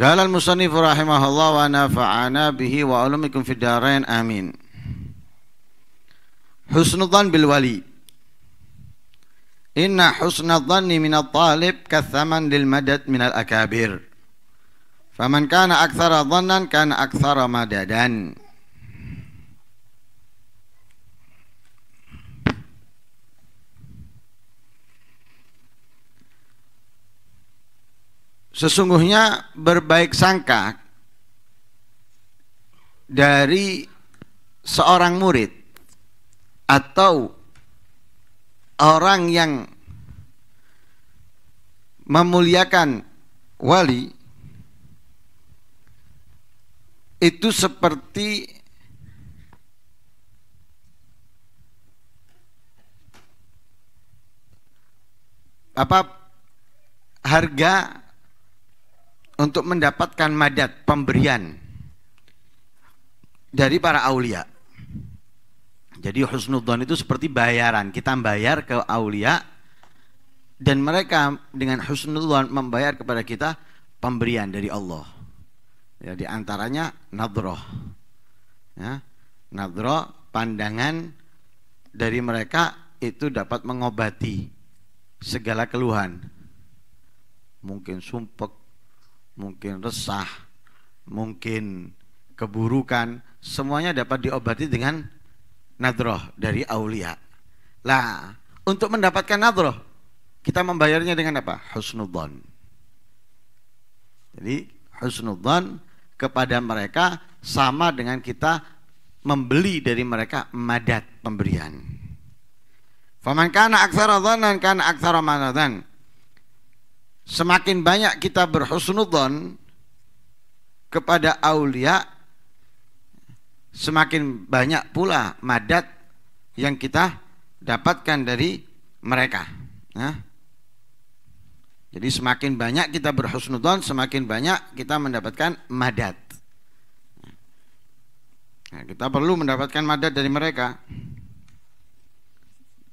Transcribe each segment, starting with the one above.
قال المصنف رحمه الله ونفعنا به وعلمكم في الدارين آمين حسن الظن بالولي إن حسن الظن من الطالب كالثمن للمدد من الأكابر فمن كان أكثر ظنا كان أكثر مددا sesungguhnya berbaik sangka dari seorang murid atau orang yang memuliakan wali itu seperti apa harga untuk mendapatkan madat pemberian dari para aulia. Jadi husnudzon itu seperti bayaran, kita bayar ke aulia dan mereka dengan husnudzon membayar kepada kita pemberian dari Allah. Ya, di antaranya nadroh. Ya, nadroh pandangan dari mereka itu dapat mengobati segala keluhan. Mungkin sumpek, mungkin resah, mungkin keburukan, semuanya dapat diobati dengan nadroh dari aulia. Lah, untuk mendapatkan nadroh, kita membayarnya dengan apa? Husnudon. Jadi husnudon kepada mereka sama dengan kita membeli dari mereka madat pemberian. Faman kana aksara dhanan kana aksara manadhan. Semakin banyak kita berhusnudon kepada aulia, semakin banyak pula madat yang kita dapatkan dari mereka. Nah, jadi semakin banyak kita berhusnudon, semakin banyak kita mendapatkan madat. Nah, kita perlu mendapatkan madat dari mereka.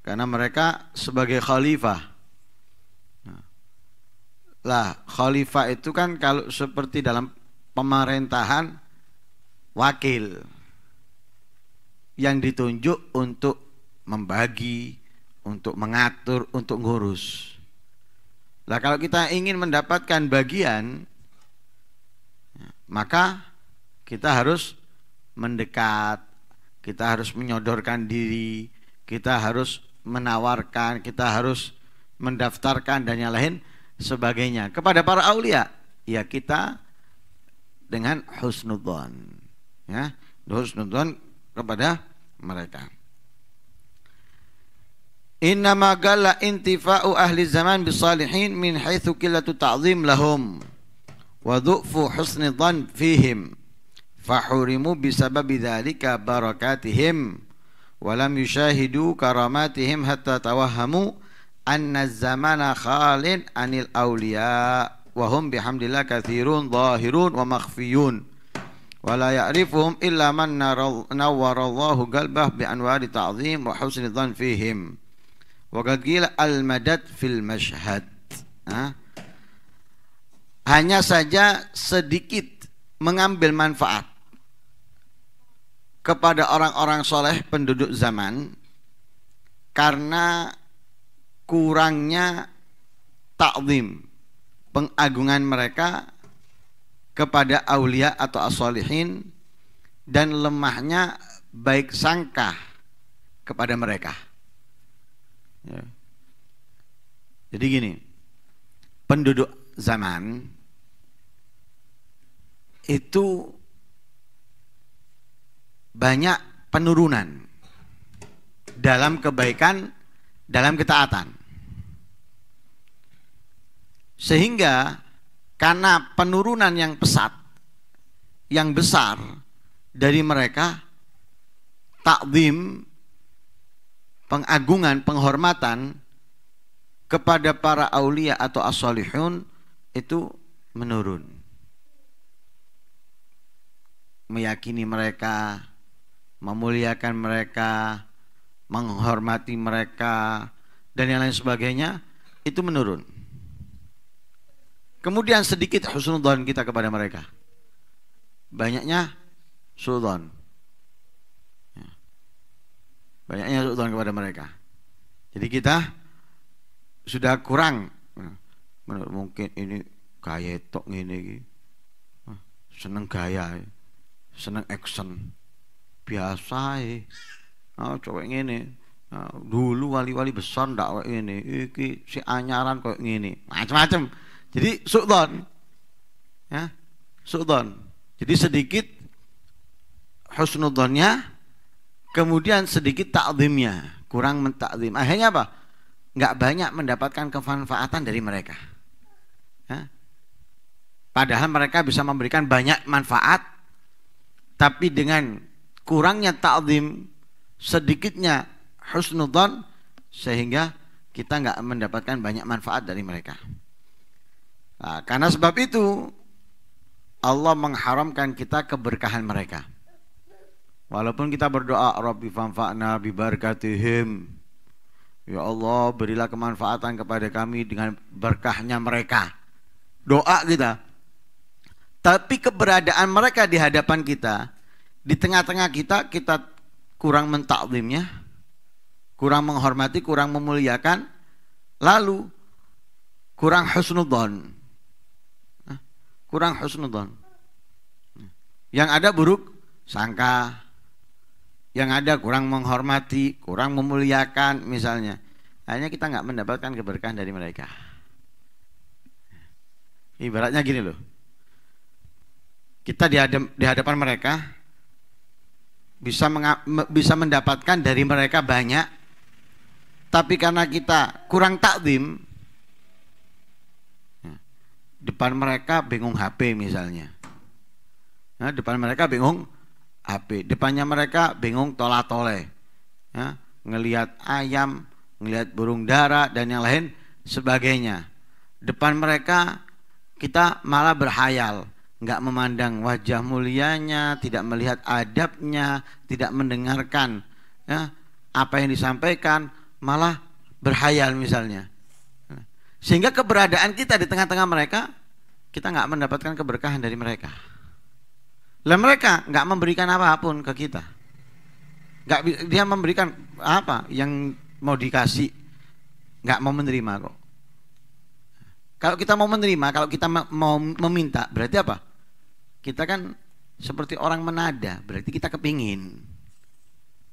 Karena mereka sebagai khalifah lah, khalifah itu kan kalau seperti dalam pemerintahan wakil yang ditunjuk untuk membagi, untuk mengatur, untuk ngurus. Lah kalau kita ingin mendapatkan bagian maka kita harus mendekat, kita harus menyodorkan diri, kita harus menawarkan, kita harus mendaftarkan dan yang lain sebagainya. Kepada para aulia, ya kita dengan husnudzon. Ya, husnudzon kepada mereka. Innama galla intifa'u ahli zaman bisalihin min haitsu qillatu ta'zim lahum wa dhu'fu husni dhan fihim fahurimu bisababi dhalika barakatihim wa lam yushahidu karamatihim hatta tawahhamu anna zamana khalin anil awliya wa hum bihamdillah kathirun zahirun wa makhfiyun wa la ya'rifuhum illa man nawwarallahu galbah bi anwari ta'zim wa husni dhan fihim wa qila al madad fil mashhad hanya saja sedikit mengambil manfaat kepada orang-orang soleh penduduk zaman karena kurangnya takzim pengagungan mereka kepada aulia atau asolihin dan lemahnya baik sangka kepada mereka. Ya. Jadi gini, penduduk zaman itu banyak penurunan dalam kebaikan, dalam ketaatan. Sehingga karena penurunan yang pesat, yang besar dari mereka takdim pengagungan, penghormatan kepada para aulia atau as itu menurun. Meyakini mereka, memuliakan mereka, menghormati mereka dan yang lain sebagainya itu menurun. Kemudian sedikit husnudzon kita kepada mereka. Banyaknya sultan. Ya. Banyaknya sultan kepada mereka. Jadi kita sudah kurang mungkin ini gaya tok ini seneng gaya seneng action biasa eh oh, cowok ini oh, dulu wali-wali besar ndak ini iki si anyaran kok ini macam-macam jadi su'don. Ya. Su'don. Jadi sedikit husnudonnya kemudian sedikit takzimnya, kurang mentakzim. Akhirnya apa? Enggak banyak mendapatkan kemanfaatan dari mereka. Ya. Padahal mereka bisa memberikan banyak manfaat, tapi dengan kurangnya takzim, sedikitnya husnudon, sehingga kita nggak mendapatkan banyak manfaat dari mereka. Nah, karena sebab itu Allah mengharamkan kita keberkahan mereka. Walaupun kita berdoa Rabbi fanfa'na barakatihim. Ya Allah, berilah kemanfaatan kepada kami dengan berkahnya mereka. Doa kita. Tapi keberadaan mereka di hadapan kita, di tengah-tengah kita kita kurang mentaklimnya, kurang menghormati, kurang memuliakan, lalu kurang husnudzon kurang husnudon. Yang ada buruk sangka, yang ada kurang menghormati, kurang memuliakan misalnya. Hanya kita nggak mendapatkan keberkahan dari mereka. Ibaratnya gini loh. Kita di, hadapan mereka bisa bisa mendapatkan dari mereka banyak tapi karena kita kurang takdim, depan mereka bingung HP misalnya. Ya, depan mereka bingung HP, depannya mereka bingung tola-tole. Ya, ngelihat ayam, ngelihat burung dara dan yang lain sebagainya. Depan mereka kita malah berhayal, nggak memandang wajah mulianya, tidak melihat adabnya, tidak mendengarkan ya, apa yang disampaikan, malah berhayal misalnya. Sehingga keberadaan kita di tengah-tengah mereka kita nggak mendapatkan keberkahan dari mereka. Lah mereka nggak memberikan apapun ke kita. Nggak dia memberikan apa yang mau dikasih, nggak mau menerima kok. Kalau kita mau menerima, kalau kita mau meminta, berarti apa? Kita kan seperti orang menada, berarti kita kepingin.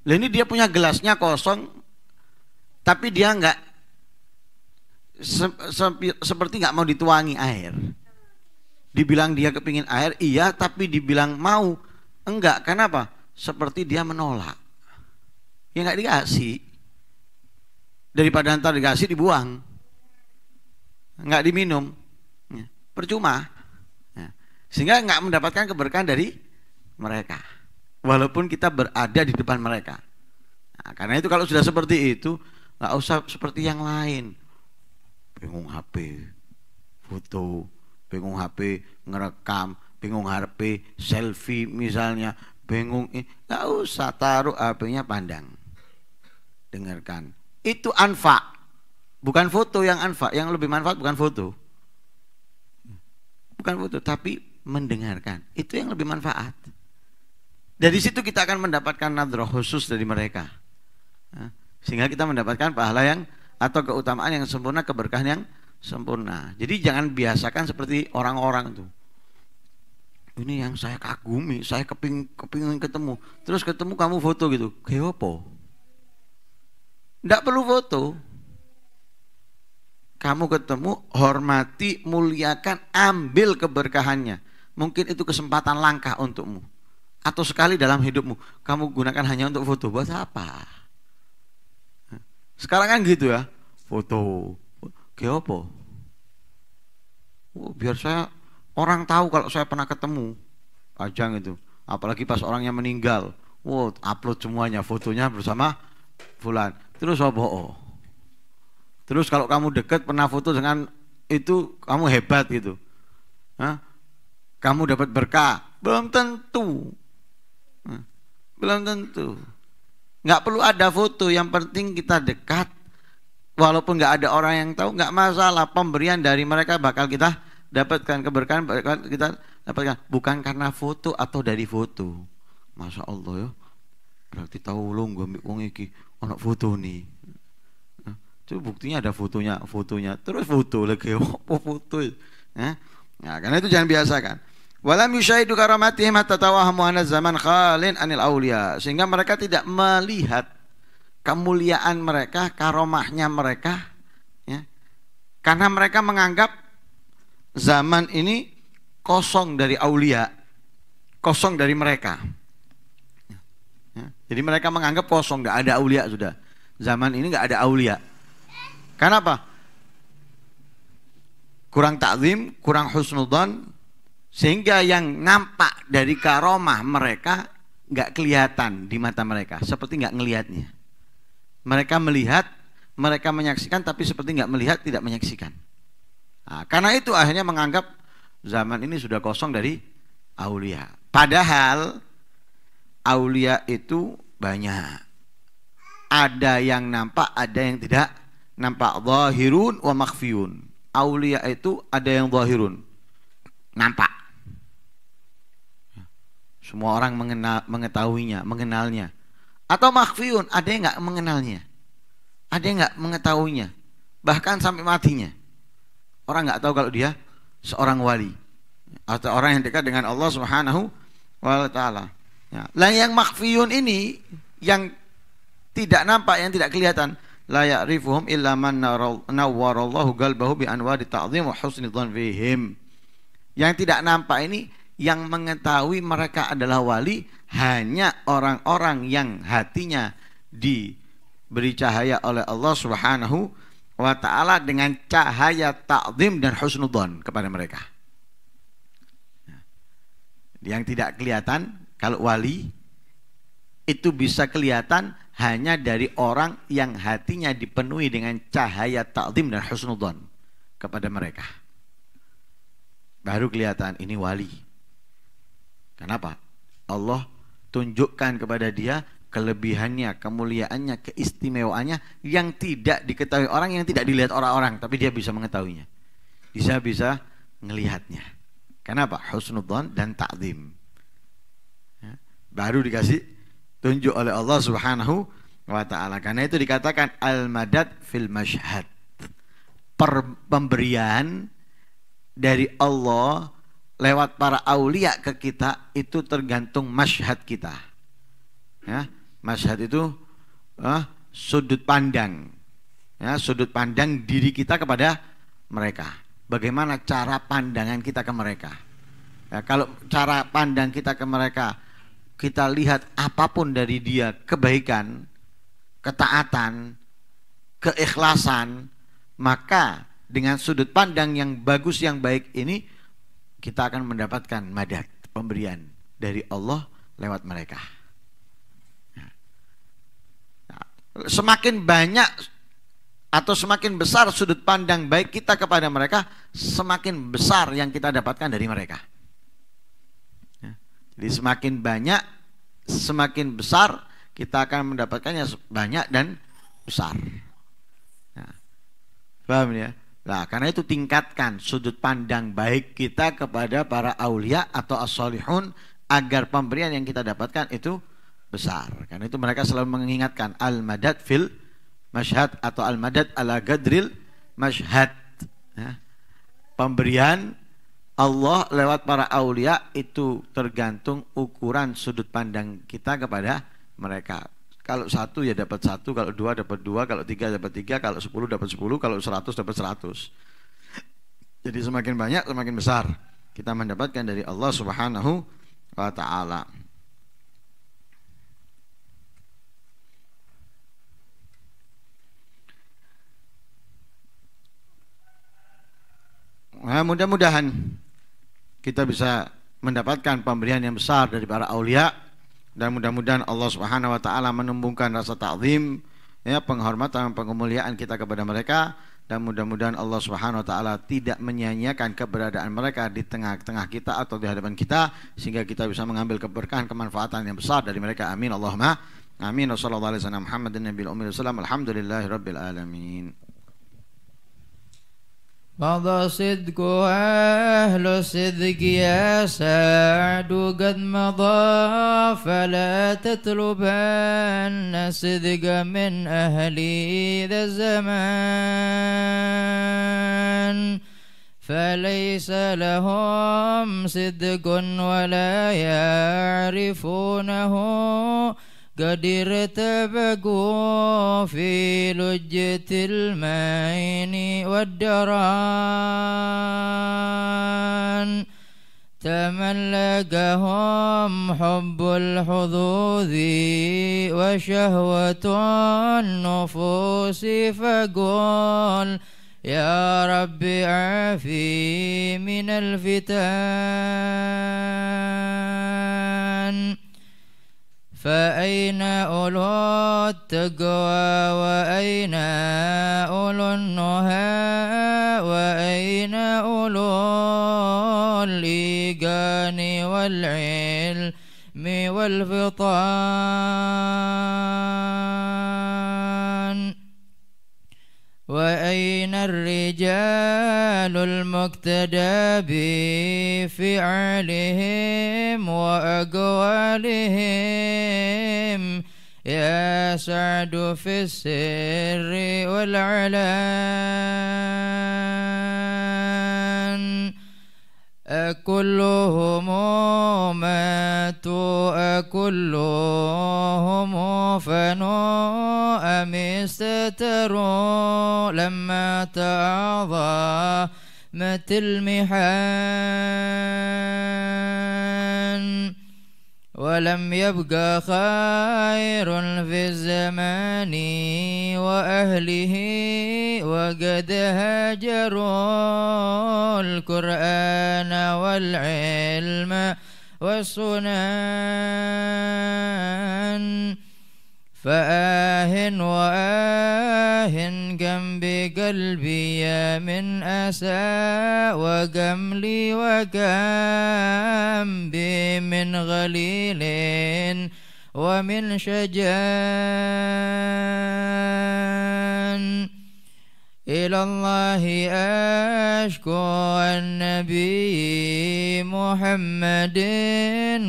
Lah ini dia punya gelasnya kosong, tapi dia nggak se, se, seperti nggak mau dituangi air Dibilang dia kepingin air, iya, tapi dibilang mau, enggak. Kenapa? Seperti dia menolak. Ya enggak dikasih. Daripada ntar dikasih dibuang. Enggak diminum. Ya, percuma. Ya, sehingga enggak mendapatkan keberkahan dari mereka. Walaupun kita berada di depan mereka. Nah, karena itu kalau sudah seperti itu, nggak usah seperti yang lain. Bingung HP, foto, bingung HP ngerekam, bingung HP selfie misalnya, bingung nggak usah taruh HP-nya pandang. Dengarkan. Itu anfa. Bukan foto yang anfa, yang lebih manfaat bukan foto. Bukan foto, tapi mendengarkan. Itu yang lebih manfaat. Dari situ kita akan mendapatkan nadroh khusus dari mereka. Sehingga kita mendapatkan pahala yang atau keutamaan yang sempurna, keberkahan yang sempurna. Jadi jangan biasakan seperti orang-orang tuh. Ini yang saya kagumi, saya keping kepingin ketemu. Terus ketemu kamu foto gitu. Keopo? Tidak perlu foto. Kamu ketemu, hormati, muliakan, ambil keberkahannya. Mungkin itu kesempatan langkah untukmu. Atau sekali dalam hidupmu, kamu gunakan hanya untuk foto. Buat apa? Sekarang kan gitu ya, foto Geopo. Oh, biar saya orang tahu kalau saya pernah ketemu. Ajang itu. Apalagi pas orangnya meninggal. Wow, upload semuanya fotonya bersama fulan. Terus apa? Oh. Terus kalau kamu dekat pernah foto dengan itu kamu hebat gitu. Hah? Kamu dapat berkah? Belum tentu. Belum tentu. Nggak perlu ada foto, yang penting kita dekat walaupun nggak ada orang yang tahu nggak masalah pemberian dari mereka bakal kita dapatkan keberkahan bakal kita dapatkan bukan karena foto atau dari foto masya allah ya berarti tahu lo gue wong iki anak foto nih itu buktinya ada fotonya fotonya terus foto lagi apa foto nah, nah karena itu jangan biasakan Walam Yusaidu karamatihim hatta tawahamu zaman khalin anil aulia sehingga mereka tidak melihat kemuliaan mereka, karomahnya mereka, ya. karena mereka menganggap zaman ini kosong dari aulia, kosong dari mereka. Ya. Jadi mereka menganggap kosong, nggak ada aulia sudah. Zaman ini nggak ada aulia. Karena apa? Kurang takzim, kurang husnudon, sehingga yang nampak dari karomah mereka nggak kelihatan di mata mereka, seperti nggak ngelihatnya. Mereka melihat, mereka menyaksikan, tapi seperti nggak melihat, tidak menyaksikan. Nah, karena itu akhirnya menganggap zaman ini sudah kosong dari aulia. Padahal aulia itu banyak. Ada yang nampak, ada yang tidak nampak. Zahirun wa makfiun. Aulia itu ada yang zahirun. Nampak. Semua orang mengenal, mengetahuinya, mengenalnya atau makfiun ada yang nggak mengenalnya. Ada yang nggak mengetahuinya. Bahkan sampai matinya. Orang nggak tahu kalau dia seorang wali atau orang yang dekat dengan Allah Subhanahu wa taala. Ya. Lah yang makfiun ini yang tidak nampak, yang tidak kelihatan, la ya'rifuhum illa man nawwarallahu qalbahu bi anwari ta'zim wa husni Yang tidak nampak ini yang mengetahui mereka adalah wali hanya orang-orang yang hatinya diberi cahaya oleh Allah Subhanahu wa taala dengan cahaya ta'zim dan husnudzon kepada mereka. Ya. Yang tidak kelihatan kalau wali itu bisa kelihatan hanya dari orang yang hatinya dipenuhi dengan cahaya ta'zim dan husnudzon kepada mereka. Baru kelihatan ini wali. Kenapa? Allah tunjukkan kepada dia kelebihannya, kemuliaannya, keistimewaannya yang tidak diketahui orang, yang tidak dilihat orang-orang, tapi dia bisa mengetahuinya. Bisa bisa ngelihatnya. Kenapa? Husnudzon dan takdim. Ya. Baru dikasih tunjuk oleh Allah Subhanahu wa taala. Karena itu dikatakan al-madad fil mashhad. pemberian dari Allah lewat para aulia ke kita itu tergantung masyhad kita. Ya, masyhad itu eh, sudut pandang. Ya, sudut pandang diri kita kepada mereka. Bagaimana cara pandangan kita ke mereka? Ya, kalau cara pandang kita ke mereka kita lihat apapun dari dia kebaikan, ketaatan, keikhlasan, maka dengan sudut pandang yang bagus yang baik ini kita akan mendapatkan madad, pemberian dari Allah lewat mereka. Ya. Ya. semakin banyak atau semakin besar sudut pandang baik kita kepada mereka, semakin besar yang kita dapatkan dari mereka. Ya. Jadi semakin banyak, semakin besar kita akan mendapatkannya banyak dan besar. paham ya? Nah, karena itu tingkatkan sudut pandang baik kita kepada para aulia atau as agar pemberian yang kita dapatkan itu besar. Karena itu mereka selalu mengingatkan al-madad fil masyhad atau al-madad ala gadril masyhad. Ya. Pemberian Allah lewat para aulia itu tergantung ukuran sudut pandang kita kepada mereka. Kalau satu ya dapat satu, kalau dua dapat dua, kalau tiga dapat tiga, kalau sepuluh dapat sepuluh, kalau seratus dapat seratus. Jadi semakin banyak semakin besar kita mendapatkan dari Allah Subhanahu wa taala. Nah, mudah-mudahan kita bisa mendapatkan pemberian yang besar dari para aulia dan mudah-mudahan Allah Subhanahu wa taala menumbuhkan rasa ta'zim ya penghormatan pengemuliaan kita kepada mereka dan mudah-mudahan Allah Subhanahu wa taala tidak menyanyiakan keberadaan mereka di tengah-tengah kita atau di hadapan kita sehingga kita bisa mengambil keberkahan kemanfaatan yang besar dari mereka amin Allahumma amin wasallallahu alaihi wasallam Muhammadin nabiyil ummi wasallam alhamdulillahirabbil alamin مضى صدق أهل الصدق يا سعد قد مضى فلا تطلبن صدق من أهل ذا الزمان فليس لهم صدق ولا يعرفونه قد تبقوا في لجة المعين والدران تملكهم حب الحظوظ وشهوة النفوس فقل يا رب عافي من الفتان فأين أولو التقوى وأين أولو النهى وأين أولو الإيقان والعلم والفطان وأين الرجال المقتدى بفعلهم وأقوالهم يا سعد في السر والعلام أكلهم ماتوا أكلهم فنوا أم استتروا لما تعظمت المحن ولم يبق خير في الزمان وأهله وقد هاجروا القرآن والعلم والسنن فآه وآه كم بقلبي من أسى وكم لي وكم بي من غليل ومن شجان إلى الله أشكو النبي محمد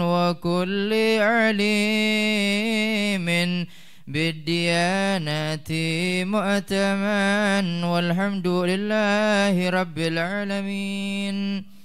وكل عليم بالديانة مؤتمن والحمد لله رب العالمين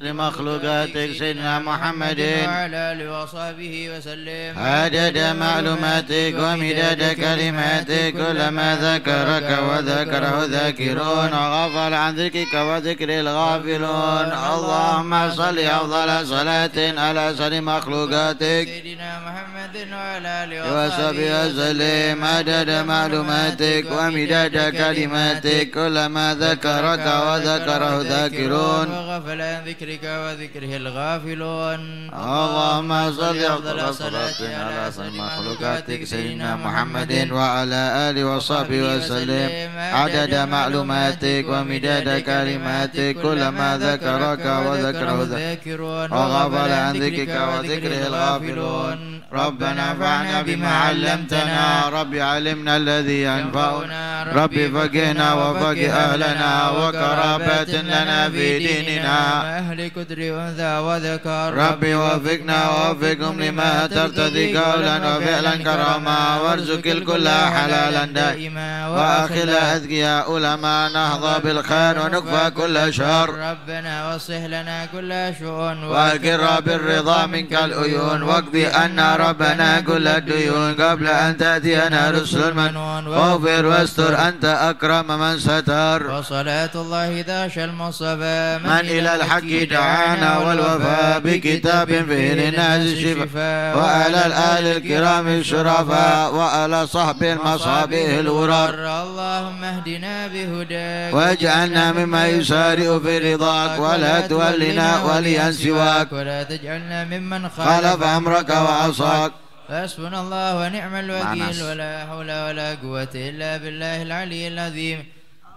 لمخلوقاتك سيدنا محمد وعلى آله وصحبه وسلم عدد معلوماتك ومداد كلماتك كلما ذكرك وذكره ذاكرون وغفل عن ذكرك وذكر الغافلون اللهم صل أفضل صلاة على سر مخلوقاتك سيدنا محمد وعلى آله وصحبه وسلم عدد معلوماتك ومداد كلماتك كلما ذكرك وذكره ذاكرون وغفل عن ذكرك وذكره الغافلون اللهم صل أفضل على سيد مخلوقاتك سيدنا محمد وعلى آله وصحبه وسلم عدد معلوماتك ومداد كلماتك كلما ذكرك وذكره الذاكرون وغفل عن ذكرك وذكره الغافلون ربنا فعنا بما علمتنا ربي علمنا الذي ينفعنا ربي فقهنا وفقه أهلنا وقرابات لنا في ديننا أهل كدر أنثى وذكر ربي وفقنا ووفقهم لما ترتضي قولا وفعلا كراما وارزق الكل حلالا دائما وأخلا أذكياء لما نهضى بالخير ونكفى كل شر ربنا وصح لنا كل شؤون واقر بالرضا منك الأيون واقضي أن ربنا كل الديون قبل أن تأتينا رسل المنون واغفر واستر أنت أكرم من ستر وصلاة الله داش المصطفى من, من إلى الحق دعانا والوفاء بكتاب فيه للناس الشفاء وعلى الآل الكرام الشرفاء وعلى صحب المصابيح الورر اللهم اهدنا بهداك واجعلنا مما يسارع في رضاك ولا تولنا وليا سواك ولا تجعلنا ممن خالف أمرك وعصاك الصراط حسبنا الله ونعم الوكيل ولا حول ولا قوة إلا بالله العلي العظيم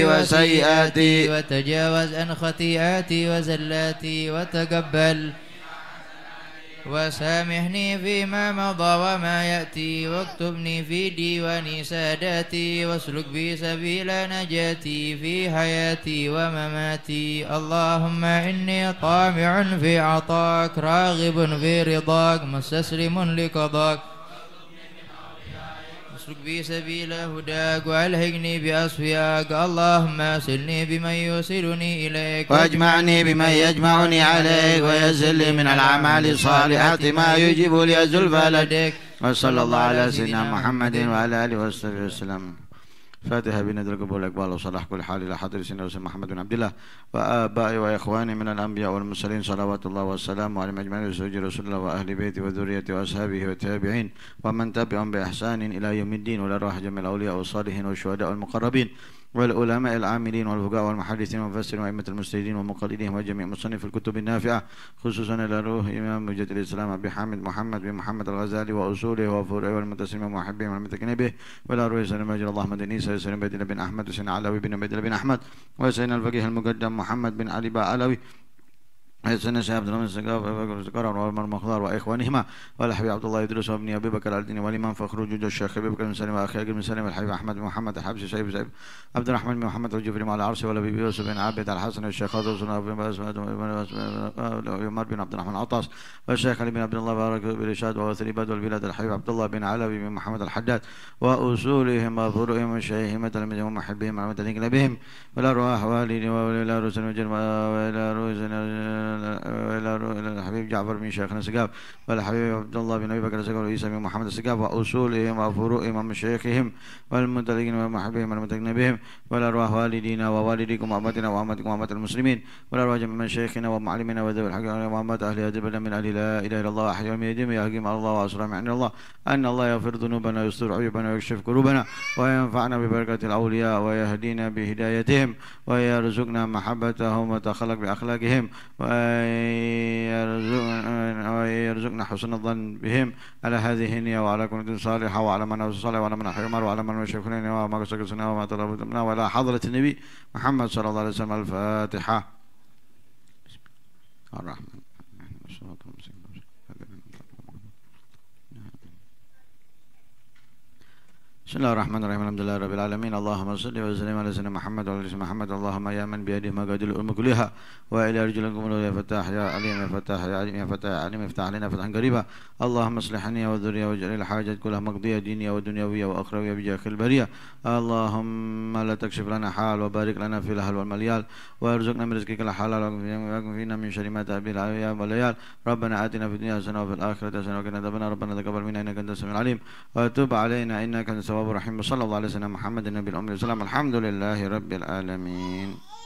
أيوة وسيئاتي وتجاوز عن خطيئاتي وزلاتي وتقبل وسامحني فيما مضى وما يأتي واكتبني في ديوان ساداتي واسلك بي سبيل نجاتي في حياتي ومماتي اللهم إني طامع في عطاك راغب في رضاك مستسلم لقضاك واسلك بي سبيل هداك والهقني بأصفياك اللهم سلني بمن يوصلني إليك واجمعني بمن يجمعني عليك ويزل لي من الأعمال الصالحات ما يجب لي الزلفى لديك وصلى الله على سيدنا محمد وعلى آله وصحبه وسلم فاتحة بندرك الإقبال وصلاح كل حال إلى حضر سيدنا محمد بن عبد الله وآبائي وإخواني من الأنبياء والمرسلين صلوات الله والسلام وعلى مجمعين وزوج رسول الله وأهل بيته وذريته وأصحابه والتابعين ومن تبعهم بإحسان إلى يوم الدين ولا راح جميع الأولياء والصالحين والشهداء والمقربين والعلماء العاملين والفقهاء والمحدثين والمفسرين وأئمة المسلمين ومقلديهم وجميع مصنف الكتب النافعة خصوصا إلى روح إمام مجد الإسلام أبي حامد محمد بن محمد الغزالي وأصوله وفروعه والمتسلمين ومحبين والمتكين به وإلى روح سيدنا مجد اللهم بن عيسى سيدنا بن أحمد وسيدنا علوي بن بدر بن أحمد وسيدنا الفقيه المقدم محمد بن علي بن علوي حسن الشيخ عبد الرحمن السقاف أبي بكر الزكار وعمر مخضر وإخوانهما والحبيب عبد الله يدرس وابن أبي بكر الديني والإمام فخر وجود الشيخ أبي بكر بن سليم وأخي بن سليم الحبيب أحمد بن محمد الحبسي سيف سيف عبد الرحمن بن محمد الجفري مع العرسي والأبي يوسف بن عابد الحسن الشيخ أدرس عمر بن عبد الرحمن العطاس والشيخ علي بن عبد الله بارك برشاد ووثر بدو البلاد الحبيب عبد الله بن علوي بن محمد الحداد وأصولهم وفروعهم وشيخهم وتلاميذهم ومحبهم وعلمة لهم ولا رواح والدي ولا رسل وجل ولا رسل إلى إلى الحبيب جعفر بن شيخنا سقاف والحبيب عبد الله بن أبي بكر سقاف وعيسى بن محمد سقاف وأصولهم وفروعهم ومشايخهم والمتلقين ومحبهم والمتلقين بهم والأرواح والدينا ووالديكم وأمتنا وأمتكم وامت المسلمين والأرواح جميع مشايخنا ومعلمنا وذوي الحق وامت أهل هذا البلد من أهل لا إله إلا الله أحيا من يديم يحكم على الله وأسلم عن الله أن الله يغفر ذنوبنا ويستر عيوبنا ويكشف قلوبنا وينفعنا ببركة الأولياء ويهدينا بهدايتهم ويرزقنا محبتهم وتخلق بأخلاقهم وأ ويرزقنا حسن الظن بهم على هذه النية وعلى كل صالحة وعلى من أوصى صالح وعلى من أحيى عمر وعلى من وشكرنا وما قصقصنا وما طلبتنا وعلى حضرة النبي محمد صلى الله عليه وسلم الفاتحة الرحمن بسم الله الرحمن الرحيم الحمد لله رب العالمين اللهم صل وسلم على سيدنا محمد وعلى سيدنا محمد اللهم يا من بيده مقادير الامور كلها والى رجلكم يا فتاح يا عليم يا فتاح يا عليم يا فتاح يا عليم افتح علينا فتحا قريبا اللهم اصلحني وذريا واجعل الحاجات كلها مقضيه دينيه ودنيويه واخرويه بجاه البريه اللهم لا تكشف لنا حال وبارك لنا في الاهل والمليال وارزقنا من رزقك الحلال واكن فينا من شر ما تأبي الايام والليال ربنا اتنا في الدنيا حسنه وفي الاخره حسنه وقنا عذاب ربنا تقبل منا انك انت السميع العليم وتب علينا انك انت التواب الرحيم وصلى الله على سيدنا محمد النبي الأمي والسلام الحمد لله رب العالمين